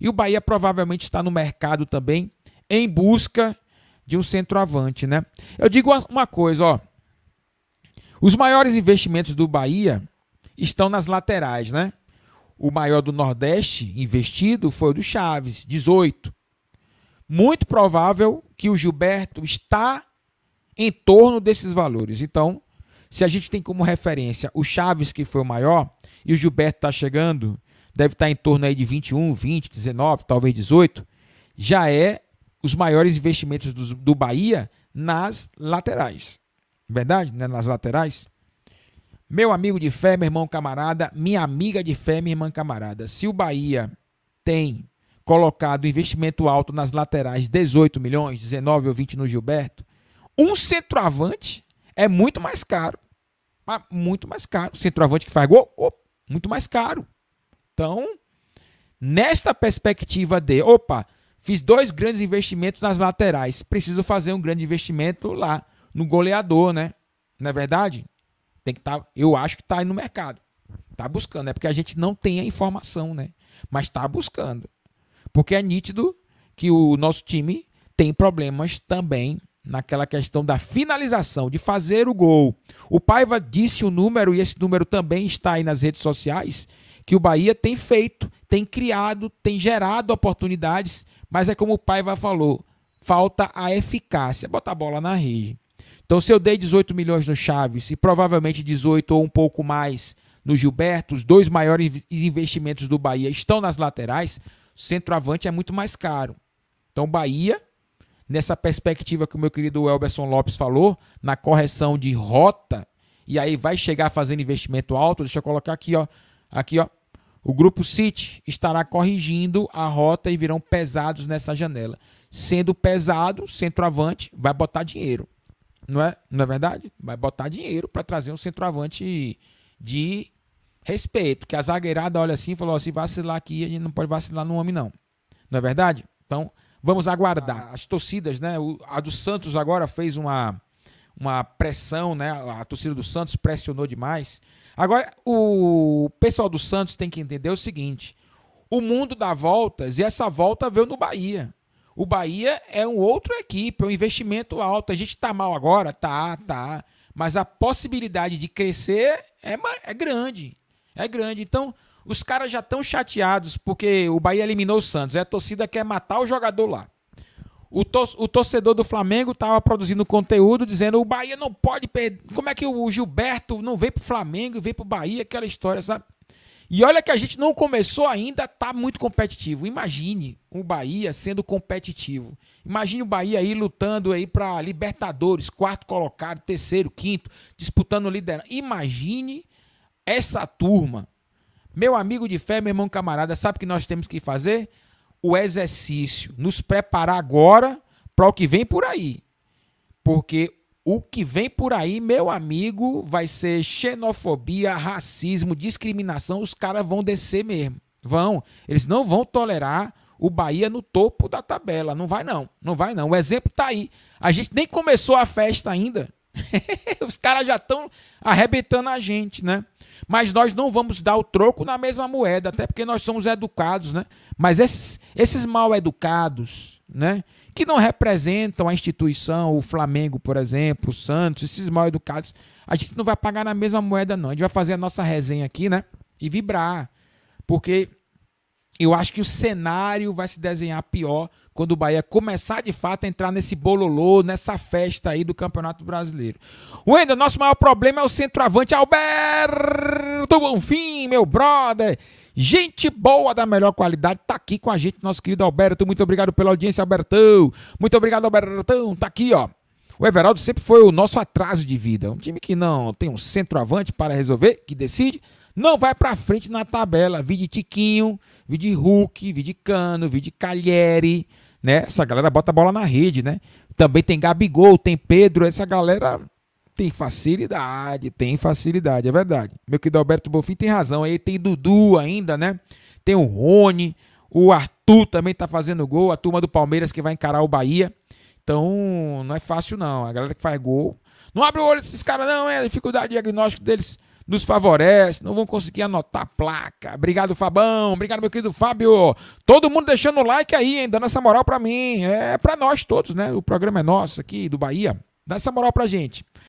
E o Bahia provavelmente está no mercado também em busca de um centroavante, né? Eu digo uma coisa, ó. Os maiores investimentos do Bahia estão nas laterais, né? O maior do Nordeste investido foi o do Chaves, 18. Muito provável que o Gilberto está em torno desses valores. Então, se a gente tem como referência o Chaves, que foi o maior, e o Gilberto está chegando deve estar tá em torno aí de 21, 20, 19, talvez 18, já é os maiores investimentos do, do Bahia nas laterais. Verdade? Né? Nas laterais. Meu amigo de fé, meu irmão camarada, minha amiga de fé, minha irmã camarada. Se o Bahia tem colocado investimento alto nas laterais, 18 milhões, 19 ou 20 no Gilberto, um centroavante é muito mais caro. Ah, muito mais caro. Centroavante que faz gol, oh, muito mais caro. Então, nesta perspectiva de, opa, fiz dois grandes investimentos nas laterais, preciso fazer um grande investimento lá no goleador, né? Não é verdade? Tem que estar, tá, eu acho que está aí no mercado. Está buscando, é porque a gente não tem a informação, né? Mas está buscando. Porque é nítido que o nosso time tem problemas também naquela questão da finalização, de fazer o gol. O Paiva disse o número, e esse número também está aí nas redes sociais, que o Bahia tem feito, tem criado, tem gerado oportunidades, mas é como o pai vai falou, falta a eficácia, botar a bola na rede. Então, se eu dei 18 milhões no Chaves e provavelmente 18 ou um pouco mais no Gilberto, os dois maiores investimentos do Bahia estão nas laterais, centroavante é muito mais caro. Então, Bahia, nessa perspectiva que o meu querido Elberson Lopes falou, na correção de rota, e aí vai chegar fazendo investimento alto, deixa eu colocar aqui, ó, aqui, ó, o grupo City estará corrigindo a rota e virão pesados nessa janela. Sendo pesado, centroavante vai botar dinheiro. Não é, não é verdade? Vai botar dinheiro para trazer um centroavante de respeito. Que a zagueirada olha assim e falou: oh, se vacilar aqui, a gente não pode vacilar no homem, não. Não é verdade? Então, vamos aguardar. As torcidas, né? A do Santos agora fez uma uma pressão, né? A torcida do Santos pressionou demais. Agora, o pessoal do Santos tem que entender o seguinte: o mundo dá voltas e essa volta veio no Bahia. O Bahia é um outro equipe, é um investimento alto. A gente tá mal agora? Tá, tá. Mas a possibilidade de crescer é, é grande. É grande. Então, os caras já estão chateados porque o Bahia eliminou o Santos. É a torcida quer matar o jogador lá. O, o torcedor do Flamengo estava produzindo conteúdo dizendo o Bahia não pode perder. Como é que o Gilberto não veio para o Flamengo, veio para o Bahia, aquela história, sabe? E olha que a gente não começou ainda, tá muito competitivo. Imagine o Bahia sendo competitivo. Imagine o Bahia aí lutando aí para Libertadores, quarto colocado, terceiro, quinto, disputando liderança. Imagine essa turma. Meu amigo de fé, meu irmão camarada, sabe o que nós temos que fazer? o exercício, nos preparar agora para o que vem por aí. Porque o que vem por aí, meu amigo, vai ser xenofobia, racismo, discriminação. Os caras vão descer mesmo. Vão. Eles não vão tolerar o Bahia no topo da tabela. Não vai, não. Não vai, não. O exemplo está aí. A gente nem começou a festa ainda. Os caras já estão arrebentando a gente, né? Mas nós não vamos dar o troco na mesma moeda, até porque nós somos educados, né? Mas esses, esses mal educados, né? Que não representam a instituição, o Flamengo, por exemplo, o Santos, esses mal educados, a gente não vai pagar na mesma moeda, não. A gente vai fazer a nossa resenha aqui, né? E vibrar. Porque eu acho que o cenário vai se desenhar pior quando o Bahia começar de fato a entrar nesse bololô, nessa festa aí do Campeonato Brasileiro. Wendel, nosso maior problema é o centroavante Alberto Bonfim, meu brother. Gente boa da melhor qualidade, tá aqui com a gente, nosso querido Alberto. Muito obrigado pela audiência, Albertão. Muito obrigado, Albertão. Tá aqui, ó. O Everaldo sempre foi o nosso atraso de vida. Um time que não tem um centroavante para resolver, que decide, não vai para frente na tabela. Vi de Tiquinho, vi de Hulk, vi de Cano, vi de Calheri, né? Essa galera bota a bola na rede, né? Também tem Gabigol, tem Pedro, essa galera tem facilidade, tem facilidade, é verdade. Meu querido Alberto Bonfim tem razão. Aí tem Dudu ainda, né? Tem o Rony, o Arthur também tá fazendo gol, a turma do Palmeiras que vai encarar o Bahia. Então, não é fácil não. A galera que faz gol, não abre o olho desses caras não, é a dificuldade diagnóstico deles nos favorece, não vão conseguir anotar a placa. Obrigado, Fabão. Obrigado, meu querido Fábio. Todo mundo deixando o like aí, hein? Dando essa moral para mim. É para nós todos, né? O programa é nosso aqui do Bahia. Dá essa moral pra gente.